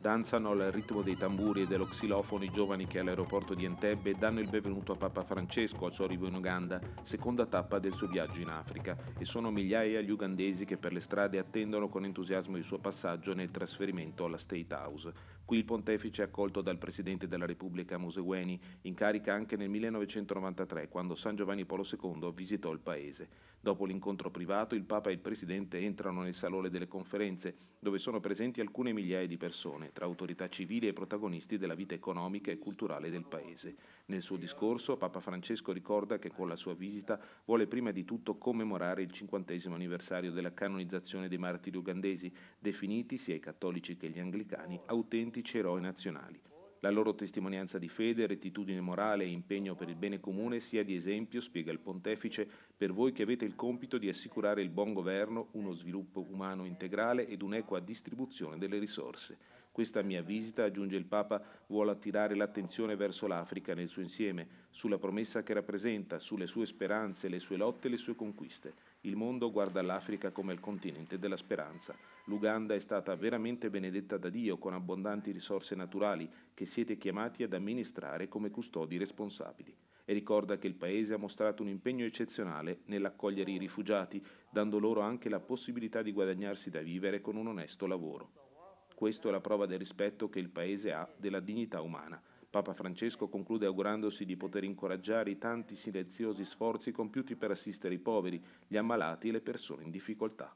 Danzano al ritmo dei tamburi e dello xilofono i giovani che all'aeroporto di Entebbe danno il benvenuto a Papa Francesco al suo arrivo in Uganda, seconda tappa del suo viaggio in Africa, e sono migliaia gli ugandesi che per le strade attendono con entusiasmo il suo passaggio nel trasferimento alla State House. Qui il pontefice è accolto dal presidente della Repubblica Museweni, in carica anche nel 1993, quando San Giovanni Paolo II visitò il paese. Dopo l'incontro privato, il Papa e il Presidente entrano nel Salone delle Conferenze, dove sono presenti alcune migliaia di persone, tra autorità civili e protagonisti della vita economica e culturale del Paese. Nel suo discorso, Papa Francesco ricorda che con la sua visita vuole prima di tutto commemorare il cinquantesimo anniversario della canonizzazione dei martiri ugandesi, definiti sia i cattolici che gli anglicani autentici eroi nazionali. La loro testimonianza di fede, rettitudine morale e impegno per il bene comune sia di esempio, spiega il pontefice, per voi che avete il compito di assicurare il buon governo, uno sviluppo umano integrale ed un'equa distribuzione delle risorse. Questa mia visita, aggiunge il Papa, vuole attirare l'attenzione verso l'Africa nel suo insieme, sulla promessa che rappresenta, sulle sue speranze, le sue lotte e le sue conquiste. Il mondo guarda l'Africa come il continente della speranza. L'Uganda è stata veramente benedetta da Dio con abbondanti risorse naturali che siete chiamati ad amministrare come custodi responsabili e ricorda che il Paese ha mostrato un impegno eccezionale nell'accogliere i rifugiati, dando loro anche la possibilità di guadagnarsi da vivere con un onesto lavoro. Questo è la prova del rispetto che il Paese ha della dignità umana. Papa Francesco conclude augurandosi di poter incoraggiare i tanti silenziosi sforzi compiuti per assistere i poveri, gli ammalati e le persone in difficoltà.